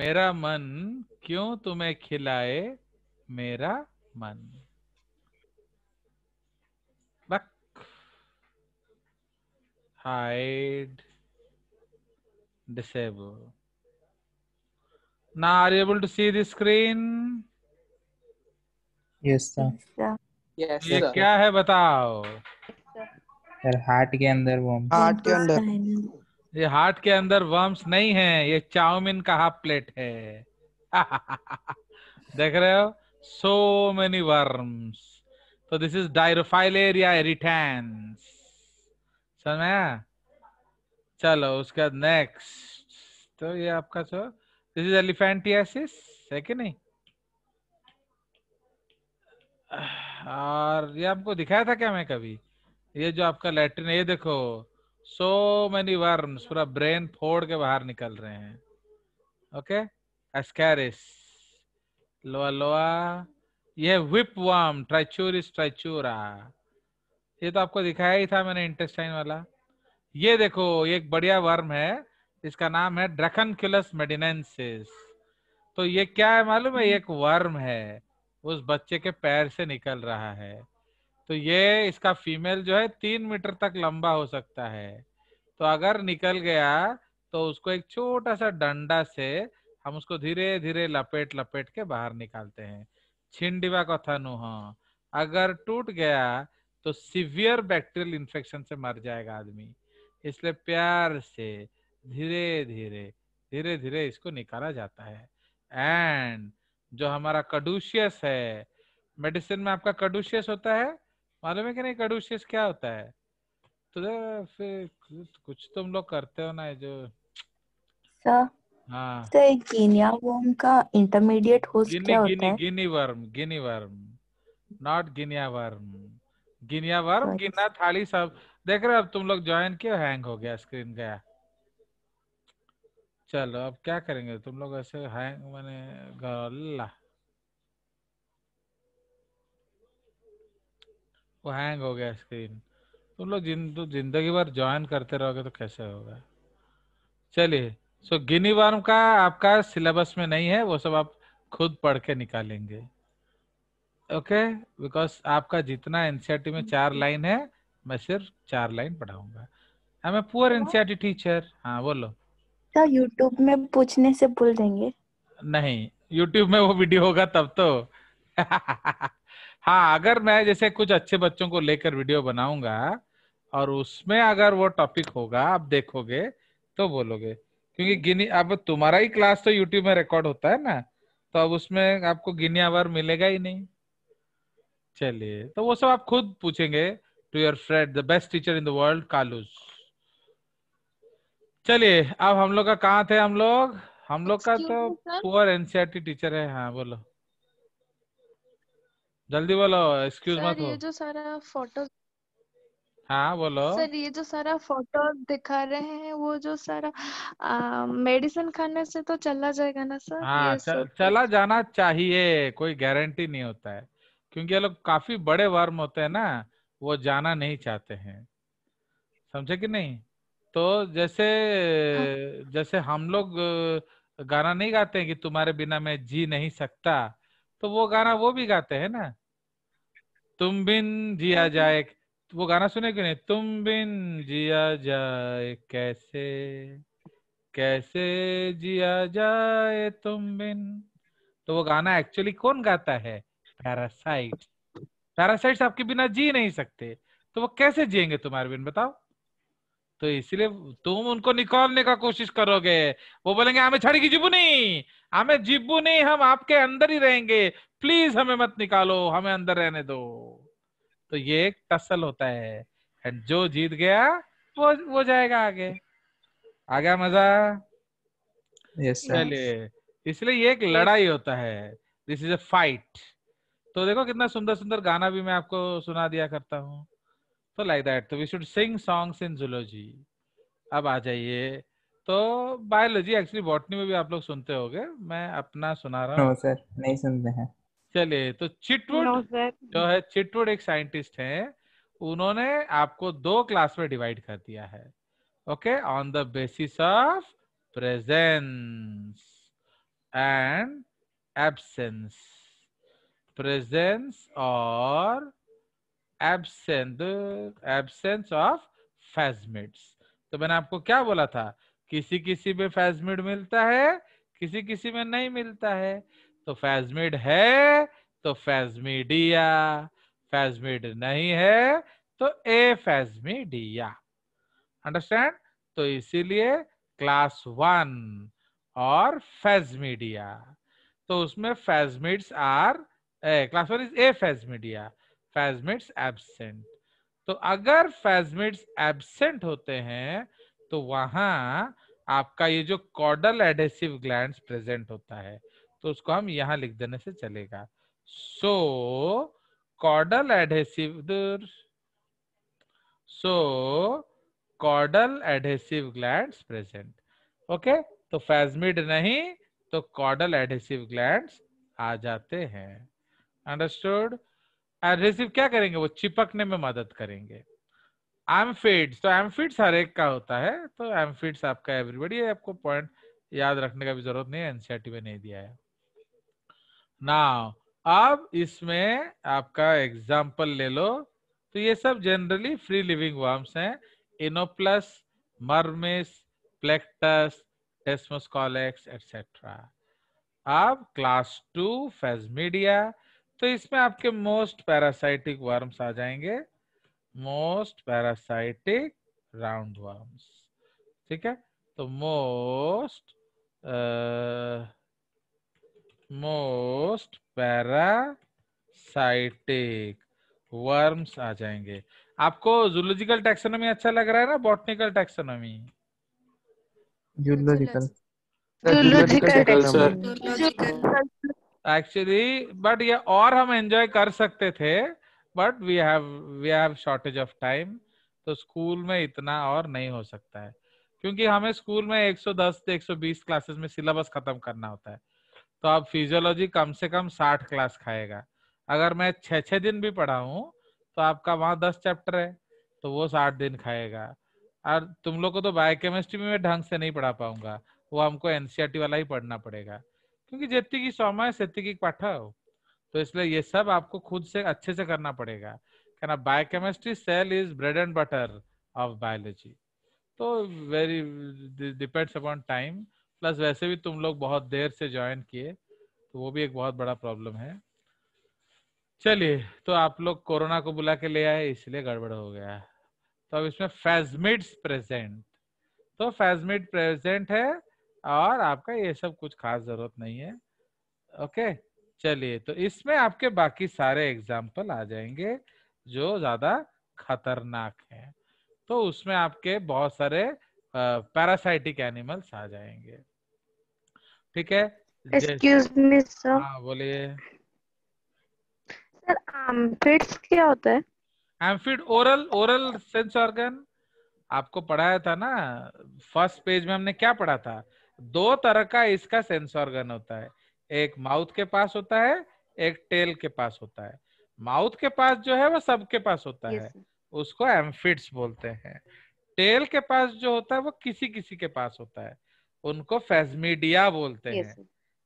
मेरा मन क्यों तुम्हें खिलाए मेरा मन हाइड डिसेबल ना are able to see the ये क्या है बताओ हार्ट के अंदर वो हार्ट के अंदर ये हार्ट के अंदर वर्म्स नहीं है ये चाउमिन का हाफ प्लेट है देख रहे हो सो मेनी वर्म्स तो दिस इज एरिया एरिटेंस समझ में चलो उसका नेक्स्ट तो ये आपका सो दिस इज एलिफेंटियासिस है कि नहीं और ये आपको दिखाया था क्या मैं कभी ये जो आपका लेटरिन ये देखो सो मेनी वर्म्स पूरा ब्रेन फोड़ के बाहर निकल रहे हैं ओके एस्केरिस लोआ लोआ यह विप वर्म ट्राइचूरिस ट्राइचूरा ये तो आपको दिखाया ही था मैंने इंटेस्टाइन वाला ये देखो ये एक बढ़िया वर्म है इसका नाम है ड्रैकनक्यूलस मेडिनेंसिस तो ये क्या है मालूम है हम्म। एक वर्म है उस बच्चे के पैर से निकल रहा है तो ये इसका फीमेल जो है तीन मीटर तक लंबा हो सकता है तो अगर निकल गया तो उसको एक छोटा सा डंडा से हम उसको धीरे धीरे लपेट लपेट के बाहर निकालते हैं छिंडिवा कथा नुह हाँ। अगर टूट गया तो सिवियर बैक्टीरियल इन्फेक्शन से मर जाएगा आदमी इसलिए प्यार से धीरे धीरे धीरे धीरे इसको निकाला जाता है एंड जो हमारा कडूशियस है मेडिसिन में आपका कडूशियस होता है मालूम है कि नहीं कडूशियस क्या होता है तो फिर कुछ तुम लोग करते हो ना जो सर हाँ तो गिनिया वर्म का इंटरमीडिएट होस्ट गिनी, क्या गिनी, होता है guinea worm guinea worm not guinea worm guinea worm गिना थाली सब देख रहे अब तुम लोग ज्वाइन किया हैंग हो गया स्क्रीन गया चलो अब क्या करेंगे तुम लोग ऐसे हैंग मैंने गल्ला वो हैंग हो गया स्क्रीन तुम लोग जिन तो जिंदगी भर ज्वाइन करते रहोगे तो कैसे होगा चलिए सो गिनी वर्म का आपका सिलेबस में नहीं है वो सब आप खुद पढ़ के निकालेंगे ओके बिकॉज आपका जितना एनसीआरटी में चार लाइन हम्म। है मैं सिर्फ चार लाइन पढ़ाऊंगा I am poor NCERT teacher हाँ बोलो तो यूट्यूब में पूछने से भूल देंगे नहीं यूट्यूब में वो वीडियो होगा तब तो हाँ अगर मैं जैसे कुछ अच्छे बच्चों को लेकर वीडियो बनाऊंगा और उसमें अगर वो टॉपिक होगा आप देखोगे तो बोलोगे क्योंकि गिनी अब तुम्हारा ही क्लास तो यूट्यूब में रिकॉर्ड होता है ना तो अब उसमें आपको गिनी आवर मिलेगा ही नहीं चलिए तो वो सब आप खुद पूछेंगे to your friend the best teacher in the world कालूस चलिए अब हम लोग का कहाँ थे हम लोग हम लोग का तो पुअर एनसीआर टीचर है हाँ बोलो जल्दी बोलो एक्सक्यूज मत ये जो सारा फोटो हाँ बोलो सर ये जो सारा फोटो दिखा रहे हैं वो जो सारा मेडिसिन खाने से तो चला जाएगा ना सर हाँ चला जाना चाहिए कोई गारंटी नहीं होता है क्योंकि ये लोग काफी बड़े वर्म होते हैं ना वो जाना नहीं चाहते हैं समझे कि नहीं तो जैसे हाँ। जैसे हम लोग गाना नहीं गाते हैं कि तुम्हारे बिना मैं जी नहीं सकता तो वो गाना वो भी गाते हैं ना तुम बिन जिया हाँ जाए वो गाना सुने क्यों नहीं तुम बिन जिया जाए कैसे कैसे जिया जाए तुम बिन तो वो गाना एक्चुअली कौन गाता है पैरासाइट पैरासाइट्स आपके बिना जी नहीं सकते तो वो कैसे जिएंगे तुम्हारे बिन बताओ तो इसलिए तुम उनको निकालने का कोशिश करोगे वो बोलेंगे हमें छड़ी की जिबू नहीं हमें जिबू नहीं हम आपके अंदर ही रहेंगे प्लीज हमें मत निकालो हमें अंदर रहने दो तो ये एक टसल होता है एंड जो जीत गया वो वो जाएगा आगे आ गया मजा yes, चलिए इसलिए ये एक लड़ाई होता है दिस इज अ फाइट तो देखो कितना सुंदर सुंदर गाना भी मैं आपको सुना दिया करता हूँ so लाइक दैट तो we should sing songs in zoology अब आ जाइए तो बायोलॉजी एक्चुअली बॉटनी में भी आप लोग सुनते होंगे मैं अपना सुना रहा हूँ no, सर नहीं सुनते हैं चलिए तो चिटवुड no, जो है चिटवुड एक साइंटिस्ट है उन्होंने आपको दो क्लास में डिवाइड कर दिया है okay on the basis of presence and absence presence और absent the absence of phasmids तो मैंने आपको क्या बोला था किसी किसी में phasmid मिलता है किसी किसी में नहीं मिलता है तो फैजमिड है तो फैजमीडिया फैजमिड नहीं है तो ए फैजमीडिया अंडरस्टैंड तो इसीलिए क्लास वन और फेजमीडिया तो उसमें phasmids are class one is A Phasmidia phasmids absent तो अगर फैजमिट्स एबसेंट होते हैं तो वहां आपका ये जो कॉडल एडेसिव ग्लैंड प्रेजेंट होता है तो उसको हम यहां लिख देने से चलेगा so caudal adhesive so caudal adhesive gland present okay तो फैजमिड नहीं तो कॉडल एडेसिव ग्लैंड आ जाते हैं अंडरस्टूड एडहेसिव क्या करेंगे वो चिपकने में मदद करेंगे एम्फिड्स तो एम्फिड्स हर एक का होता है तो एम्फिड्स आपका एवरीबडी आपको पॉइंट याद रखने का भी जरूरत नहीं है एनसीआरटी e में नहीं दिया है ना अब इसमें आपका एग्जाम्पल ले लो तो ये सब जनरली फ्री लिविंग वर्म्स हैं Enoplus Mermis Plectus Desmoscolex etcetera अब क्लास टू फेजमीडिया तो इसमें आपके मोस्ट पैरासाइटिक वर्म्स आ जाएंगे मोस्ट पैरासाइटिक राउंड वर्म्स ठीक है तो मोस्ट मोस्ट पैरासाइटिक वर्म्स आ जाएंगे आपको जूलॉजिकल टैक्सोनॉमी अच्छा लग रहा है ना botanical taxonomy zoological actually but ये और हम एंजॉय कर सकते थे but we have we have shortage of time तो स्कूल में इतना और नहीं हो सकता है क्योंकि हमें स्कूल में 110 से 120 क्लासेस में सिलेबस खत्म करना होता है तो अब फिजियोलॉजी कम से कम 60 क्लास खाएगा अगर मैं छह छः दिन भी पढ़ाऊँ तो आपका वहाँ दस चैप्टर है तो वो साठ दिन खाएगा और तुम लोग को तो बायोकेमिस्ट्री में ढंग से नहीं पढ़ा पाऊंगा वो हमको एनसीआर वाला ही पढ़ना पड़ेगा क्योंकि जितनी की समय सेतिकी पाठ तो इसलिए ये सब आपको खुद से अच्छे से करना पड़ेगा bio biochemistry cell is bread and butter of biology तो very depends upon time plus वैसे भी तुम लोग बहुत देर से ज्वाइन किए तो वो भी एक बहुत बड़ा प्रॉब्लम है चलिए तो आप लोग कोरोना को बुला के ले आए इसलिए गड़बड़ हो गया तो अब इसमें फैजमिड्स प्रेजेंट तो फैजमिड प्रेजेंट है और आपका ये सब कुछ खास जरूरत नहीं है ओके चलिए तो इसमें आपके बाकी सारे एग्जाम्पल आ जाएंगे जो ज्यादा खतरनाक है तो उसमें आपके बहुत सारे पैरासाइटिक एनिमल्स आ जाएंगे ठीक है एक्सक्यूज मी सर हाँ बोलिए सर एम्फिड्स क्या होता है amphid oral oral sense organ आपको पढ़ाया था ना फर्स्ट पेज में हमने क्या पढ़ा था दो तरह का इसका सेंस ऑर्गन होता है एक माउथ के पास होता है एक टेल के पास होता है माउथ के पास जो है वो सबके पास होता है उसको एम्फिट्स बोलते हैं टेल के पास जो होता है वो किसी किसी के पास होता है उनको फेजमीडिया बोलते हैं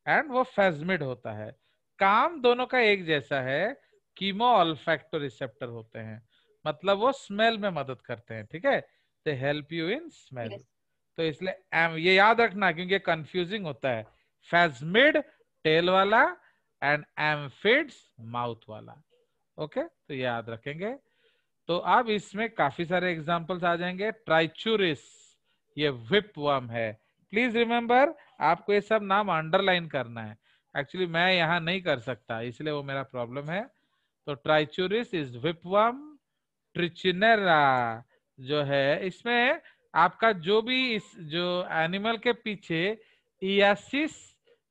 एंड वो फेजमिड होता है काम दोनों का एक जैसा है कीमो ऑल्फेक्टो रिसेप्टर होते हैं मतलब वो स्मेल में मदद करते हैं ठीक है they help you in smell तो इसलिए एम ये याद रखना क्योंकि कंफ्यूजिंग होता है फेजमिड टेल वाला एंड एम्फिड्स माउथ वाला ओके तो याद रखेंगे तो अब इसमें काफी सारे एग्जाम्पल्स आ जाएंगे ट्राइचूरिस ये विप वर्म है प्लीज रिमेम्बर आपको ये सब नाम अंडरलाइन करना है एक्चुअली मैं यहाँ नहीं कर सकता इसलिए वो मेरा प्रॉब्लम है तो ट्राइचूरिस इज विपवम ट्रिचिनेरा जो है इसमें आपका जो भी इस जो एनिमल के पीछे इयासिस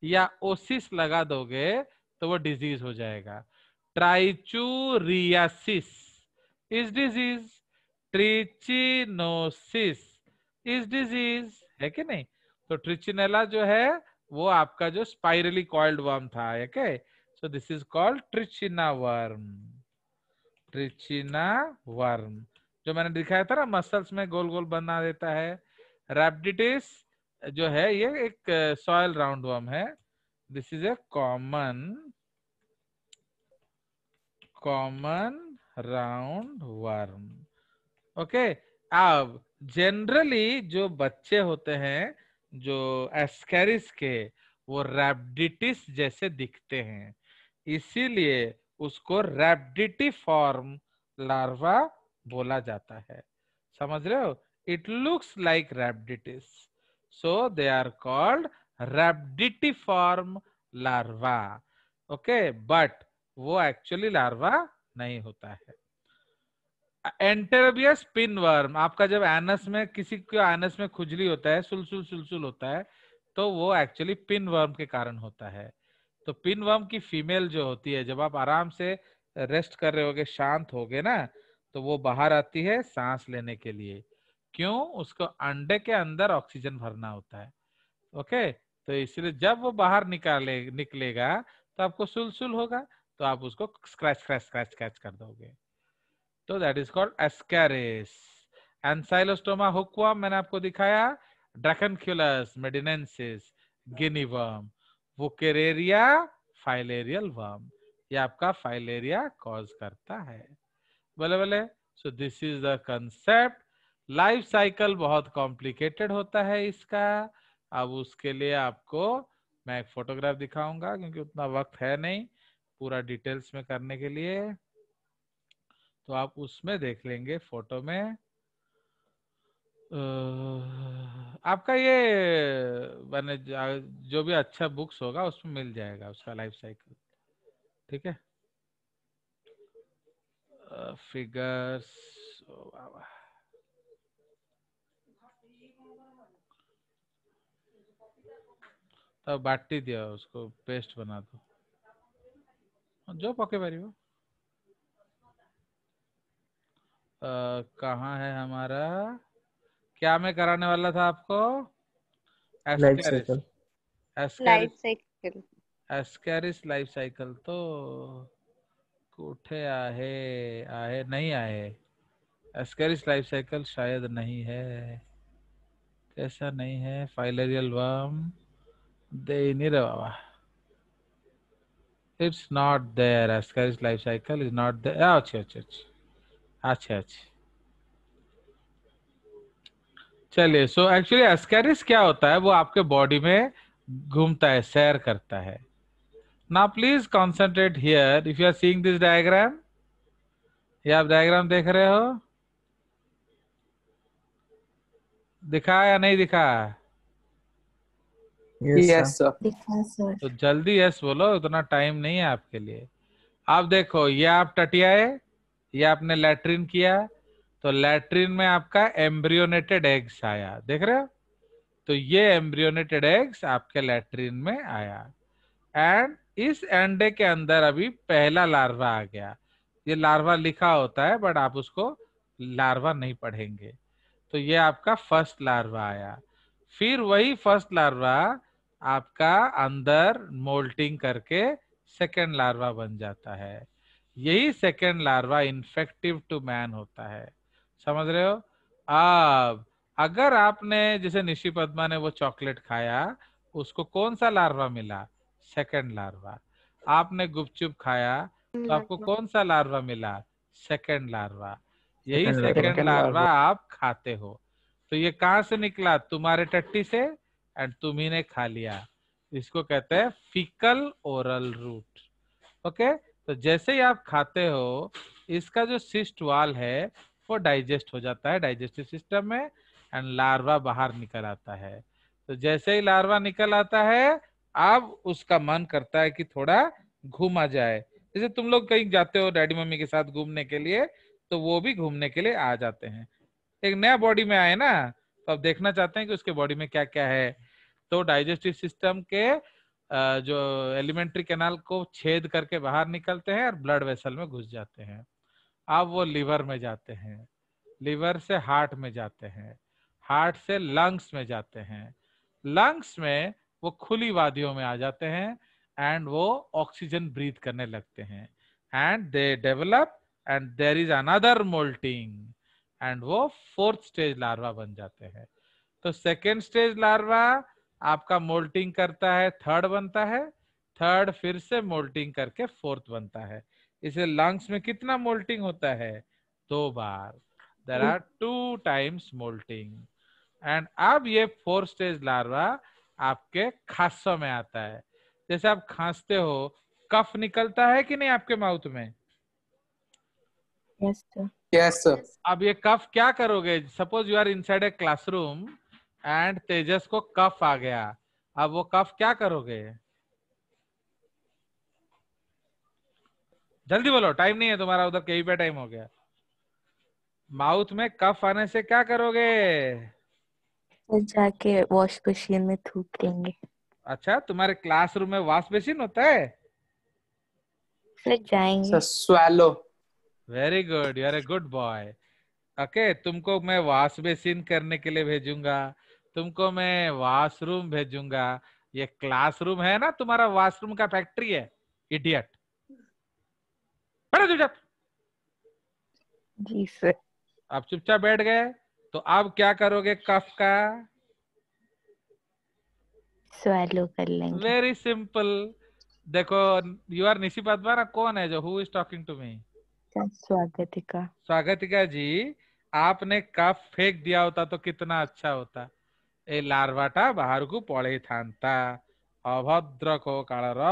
या ओसिस लगा दोगे तो वो डिजीज हो जाएगा trichuriasis is disease trichinosis is disease है कि नहीं तो ट्रिचिनेला जो है वो आपका जो स्पाइरली कॉल्ड वर्म था okay so this is called trichina worm trichina worm जो मैंने दिखाया था ना मसल्स में गोल गोल बना देता है रेपडिटिस जो है ये एक सॉयल राउंड वर्म है this is a common common round worm okay अब जनरली जो बच्चे होते हैं जो एस्कैरिस के वो रेपडिटिस जैसे दिखते हैं इसीलिए उसको रेपडिटी फॉर्म लार्वा बोला जाता है समझ रहे हो it looks like rhabditis so they are called form larva okay but वो एक्चुअली लार्वा नहीं होता है पिन पिनवर्म आपका जब एनस में किसी को एनस में खुजली होता है सुलसुल सुलसुल होता है तो वो एक्चुअली पिनवर्म के कारण होता है तो पिनवर्म की फीमेल जो होती है जब आप आराम से रेस्ट कर रहे होगे शांत होगे ना तो वो बाहर आती है सांस लेने के लिए क्यों उसको अंडे के अंदर ऑक्सीजन भरना होता है ओके तो इसलिए जब वो बाहर निकाले निकलेगा तो आपको सुलसुल होगा तो आप उसको स्क्रैच स्क्रैच स्क्रैच स्क्रैच कर दोगे तो that is called ascaris ancylostoma हुक्वा मैंने आपको दिखाया ड्रैकनक्यूलस मेडिनेंसिस गिनीवर्म वोकेरेरिया फाइलेरियल वर्म ये आपका फाइलेरिया कॉज करता है बोले बोले so this is the concept life cycle बहुत कॉम्प्लिकेटेड होता है इसका अब उसके लिए आपको मैं एक फोटोग्राफ दिखाऊंगा क्योंकि उतना वक्त है नहीं पूरा डिटेल्स में करने के लिए तो आप उसमें देख लेंगे फोटो में आपका ये मैंने जो भी अच्छा बुक्स होगा उसमें मिल जाएगा उसका लाइफ साइकिल ठीक है uh, figures. Oh, तब बाटी दिया उसको पेस्ट बना दो हाँ, जो पके पार कहाँ है हमारा क्या मैं कराने वाला था आपको ascaris life cycle ascaris life cycle तो उठे आहे आहे नहीं आए एस्केरिस लाइफ साइकिल शायद नहीं है कैसा नहीं है फाइलेरियल वर्म दे नहीं बाबा it's not there ascaris life cycle is not there अच्छा अच्छा अच्छा अच्छा अच्छा चलिए सो एक्चुअली एस्केरिस क्या होता है वो आपके बॉडी में घूमता है सैर करता है now please concentrate here if you are seeing this diagram ये आप डायग्राम देख रहे हो दिखा या नहीं दिखा यस sir. तो जल्दी यस बोलो उतना टाइम नहीं है आपके लिए आप देखो ये आप है ये आपने लैट्रिन किया तो लैट्रिन में आपका एम्ब्रियोनेटेड एग्स आया देख रहे हो तो ये एम्ब्रियोनेटेड एग्स आपके लैट्रिन में आया एंड इस अंडे के अंदर अभी पहला लार्वा आ गया ये लार्वा लिखा होता है बट आप उसको लार्वा नहीं पढ़ेंगे तो ये आपका फर्स्ट लार्वा आया फिर वही फर्स्ट लार्वा आपका अंदर मोल्टिंग करके सेकेंड लार्वा बन जाता है यही second larva infective to man होता है समझ रहे हो अब अगर आपने जैसे निशी पद्मा ने वो चॉकलेट खाया उसको कौन सा लार्वा मिला सेकेंड लार्वा आपने गुपचुप खाया तो हम्म, आपको कौन सा लार्वा मिला सेकेंड लार्वा यही सेकेंड लार्वा आप खाते हो तो ये कहाँ से निकला तुम्हारे टट्टी से एंड तुम ही ने खा लिया इसको कहते हैं फिकल ओरल रूट ओके तो जैसे ही आप खाते हो इसका जो सिस्ट वाल है वो डाइजेस्ट हो जाता है डाइजेस्टिव सिस्टम में एंड लार्वा बाहर निकल आता है तो जैसे ही लार्वा निकल आता है अब उसका मन करता है कि थोड़ा घूमा जाए जैसे तुम लोग कहीं जाते हो डैडी मम्मी के साथ घूमने के लिए तो वो भी घूमने के लिए आ जाते हैं एक नया बॉडी में आए ना तो आप देखना चाहते हैं कि उसके बॉडी में क्या क्या है तो डाइजेस्टिव सिस्टम के जो एलिमेंट्री कैनाल को छेद करके बाहर निकलते हैं और ब्लड वेसल में घुस जाते हैं अब वो लिवर में जाते हैं लिवर से हार्ट में जाते हैं हार्ट से लंग्स में जाते हैं लंग्स में वो खुली वादियों में आ जाते हैं एंड वो ऑक्सीजन ब्रीथ करने लगते हैं and they develop and there is another moulting and वो फोर्थ स्टेज लार्वा बन जाते हैं तो सेकेंड स्टेज लार्वा आपका मोल्टिंग करता है थर्ड बनता है थर्ड फिर से मोल्टिंग करके फोर्थ बनता है इसे लंग्स में कितना मोल्टिंग होता है दो बार there are two times moulting and अब ये फोर स्टेज लार्वा आपके खासो में आता है जैसे आप खांसते हो कफ निकलता है कि नहीं आपके माउथ में यस yes, सर yes, अब ये कफ क्या करोगे suppose you are inside a classroom and तेजस को कफ आ गया अब वो कफ क्या करोगे जल्दी बोलो टाइम नहीं है तुम्हारा उधर कहीं पे टाइम हो गया माउथ में कफ आने से क्या करोगे जाके वॉश मशीन में थूक देंगे अच्छा तुम्हारे क्लासरूम में वॉश मशीन होता है सर जाएंगे swallow very good you are a good boy okay तुमको मैं वॉश मशीन करने के लिए भेजूंगा तुमको मैं वॉशरूम भेजूंगा ये क्लासरूम है ना तुम्हारा वॉशरूम का फैक्ट्री है इडियट बड़े चुपचाप जी सर आप चुपचाप बैठ गए तो आप क्या करोगे कफ का स्वेलो कर लेंगे वेरी सिंपल देखो यू आर निशी पद्मारा कौन है जो who is talking to me Swagatika Swagatika ji आपने कफ फेंक दिया होता तो कितना अच्छा होता ए लार्वाटा बाहर को पड़े थानता अभद्र को कालर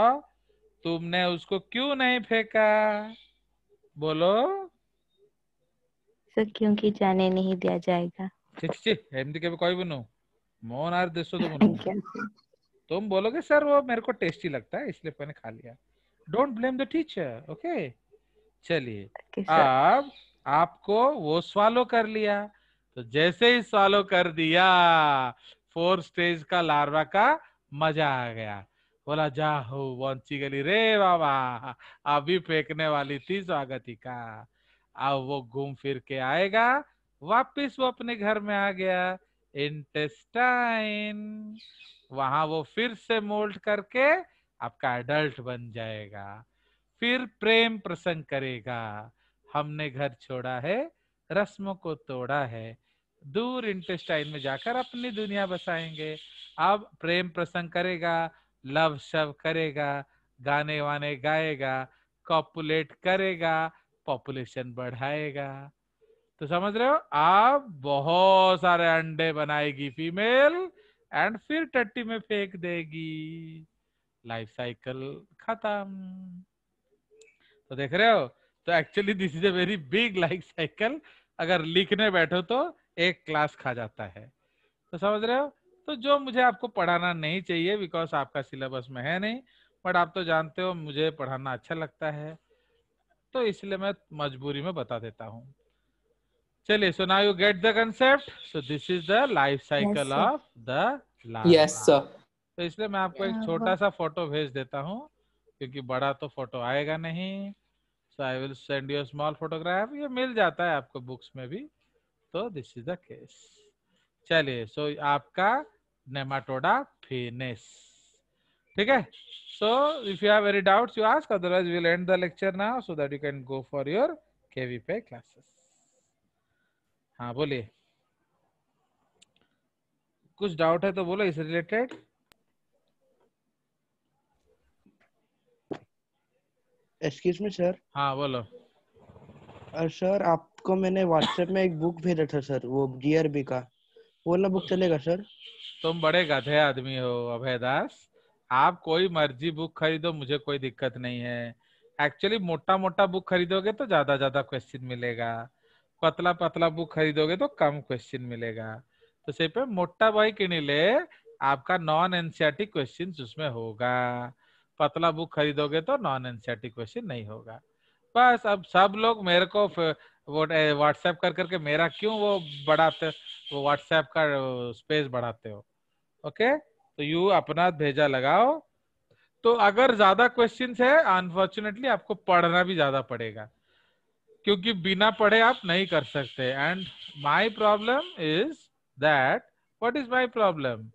तुमने उसको क्यों नहीं फेंका बोलो सर क्योंकि जाने नहीं दिया जाएगा ठीक छिछी हिंदी के भी कोई बनो मोहन आर देशो तो बनो तुम बोलोगे सर वो मेरे को टेस्टी लगता है इसलिए मैंने खा लिया don't blame the teacher okay चलिए अब आपको वो स्वालो कर लिया तो जैसे ही स्वालो कर दिया फोर स्टेज का लार्वा का मजा आ गया बोला जाहो हो वंची गली रे बाबा अभी फेंकने वाली थी स्वागतिका अब वो घूम फिर के आएगा वापस वो अपने घर में आ गया इंटेस्टाइन वहां वो फिर से मोल्ड करके आपका एडल्ट बन जाएगा फिर प्रेम प्रसंग करेगा हमने घर छोड़ा है रस्मों को तोड़ा है दूर इंटेस्टाइन में जाकर अपनी दुनिया बसाएंगे अब प्रेम प्रसंग करेगा लव शव करेगा गाने वाने गाएगा कॉपुलेट करेगा पॉपुलेशन बढ़ाएगा तो समझ रहे हो आप बहुत सारे अंडे बनाएगी फीमेल एंड फिर टट्टी में फेंक देगी लाइफ साइकिल खत्म तो देख रहे हो तो actually this is a very big life cycle अगर लिखने बैठो तो एक क्लास खा जाता है तो समझ रहे हो तो जो मुझे आपको पढ़ाना नहीं चाहिए बिकॉज आपका सिलेबस में है नहीं बट आप तो जानते हो मुझे पढ़ाना अच्छा लगता है तो इसलिए मैं मजबूरी में बता देता हूं चलिए so now you get the concept so this is the life cycle of the life तो इसलिए मैं आपको एक छोटा सा फोटो भेज देता हूँ क्योंकि बड़ा तो फोटो आएगा नहीं so I will send you small photograph ये मिल जाता है आपको बुक्स में भी तो दिस इज द केस चलिए सो आपका नेमाटोडा फेनेस ठीक है so so if you have any doubts you ask otherwise we'll end the lecture now so that you can go for your kvp classes हां बोलिए कुछ डाउट है तो बोलो इस रिलेटेड एक्सक्यूज मी सर हां बोलो सर आपको मैंने व्हाट्सएप में एक बुक भेजा था सर वो जीआरबी का वो वाला बुक चलेगा सर तुम बड़े गधे आदमी हो अभय दास आप कोई मर्जी बुक खरीदो मुझे कोई दिक्कत नहीं है एक्चुअली मोटा मोटा बुक खरीदोगे तो ज्यादा ज्यादा क्वेश्चन मिलेगा पतला पतला बुक खरीदोगे तो कम क्वेश्चन मिलेगा तो सही पे मोटा बाई किनिले आपका नॉन एनसीआरटी क्वेश्चन उसमें होगा पतला बुक खरीदोगे तो नॉन एनसीआरटी क्वेश्चन नहीं होगा बस अब सब लोग मेरे को व्हाट्सएप कर करके मेरा क्यों वो बढ़ाते वो व्हाट्सएप का स्पेस बढ़ाते हो ओके okay? तो यू अपना भेजा लगाओ तो अगर ज्यादा क्वेश्चन है अनफॉर्चुनेटली आपको पढ़ना भी ज्यादा पड़ेगा क्योंकि बिना पढ़े आप नहीं कर सकते and my problem is that what is my problem